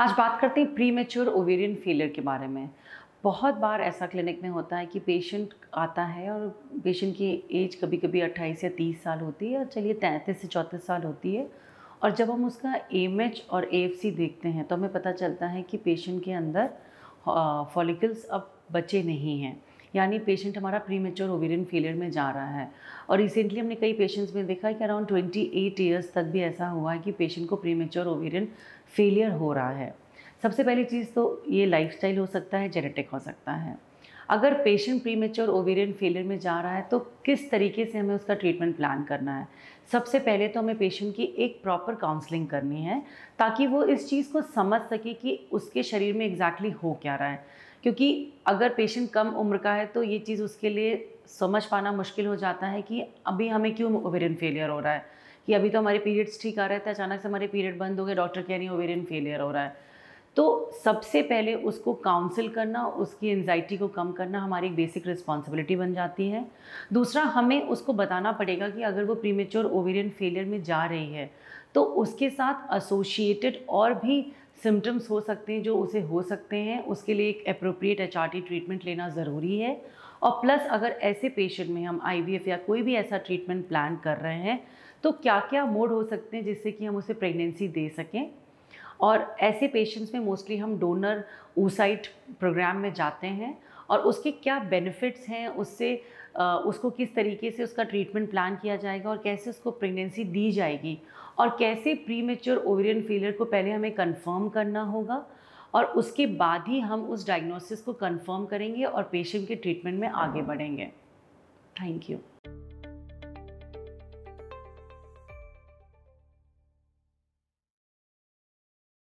आज बात करते हैं प्री मेच्योर ओवेरियन फेलियर के बारे में बहुत बार ऐसा क्लिनिक में होता है कि पेशेंट आता है और पेशेंट की एज कभी कभी 28 या 30 साल होती है और चलिए तैंतीस से चौंतीस साल होती है और जब हम उसका एम और ए देखते हैं तो हमें पता चलता है कि पेशेंट के अंदर फॉलिकल्स अब बचे नहीं हैं यानी पेशेंट हमारा प्री मेच्योर ओवेरियन फेलियर में जा रहा है और रिसेंटली हमने कई पेशेंट्स में देखा है कि अराउंड ट्वेंटी एट ईयर्स तक भी ऐसा हुआ है कि पेशेंट को प्री मेच्योर ओवेरियन फेलियर हो रहा है सबसे पहली चीज़ तो ये स्टाइल हो सकता है जेनेटिक हो सकता है अगर patient premature ovarian failure में जा रहा है तो किस तरीके से हमें उसका ट्रीटमेंट प्लान करना है सबसे पहले तो हमें पेशेंट की एक प्रॉपर काउंसलिंग करनी है ताकि वो इस चीज़ को समझ सके कि उसके शरीर में एग्जैक्टली exactly हो क्या रहा है क्योंकि अगर पेशेंट कम उम्र का है तो ये चीज़ उसके लिए समझ पाना मुश्किल हो जाता है कि अभी हमें क्यों ओवेरियन फेलियर हो रहा है कि अभी तो हमारे पीरियड्स ठीक आ रहे थे अचानक से हमारे पीरियड बंद हो गए डॉक्टर कह रही ओवेरियन फेलियर हो रहा है तो सबसे पहले उसको काउंसिल करना उसकी एनजाइटी को कम करना हमारी एक बेसिक रिस्पॉन्सिबिलिटी बन जाती है दूसरा हमें उसको बताना पड़ेगा कि अगर वो प्रीमेच्योर ओवेरियन फेलियर में जा रही है तो उसके साथ एसोशिएटेड और भी सिम्टम्स हो सकते हैं जो उसे हो सकते हैं उसके लिए एक अप्रोप्रिएट एच ट्रीटमेंट लेना ज़रूरी है और प्लस अगर ऐसे पेशेंट में हम आई या कोई भी ऐसा ट्रीटमेंट प्लान कर रहे हैं तो क्या क्या मोड हो सकते हैं जिससे कि हम उसे प्रेगनेंसी दे सकें और ऐसे पेशेंट्स में मोस्टली हम डोनर ऊसाइट प्रोग्राम में जाते हैं और उसके क्या बेनिफिट्स हैं उससे उसको किस तरीके से उसका ट्रीटमेंट प्लान किया जाएगा और कैसे उसको प्रेगनेंसी दी जाएगी और कैसे प्री मेच्योर ओवरियन फेलियर को पहले हमें कंफर्म करना होगा और उसके बाद ही हम उस डायग्नोसिस को कंफर्म करेंगे और पेशेंट के ट्रीटमेंट में आगे बढ़ेंगे थैंक यू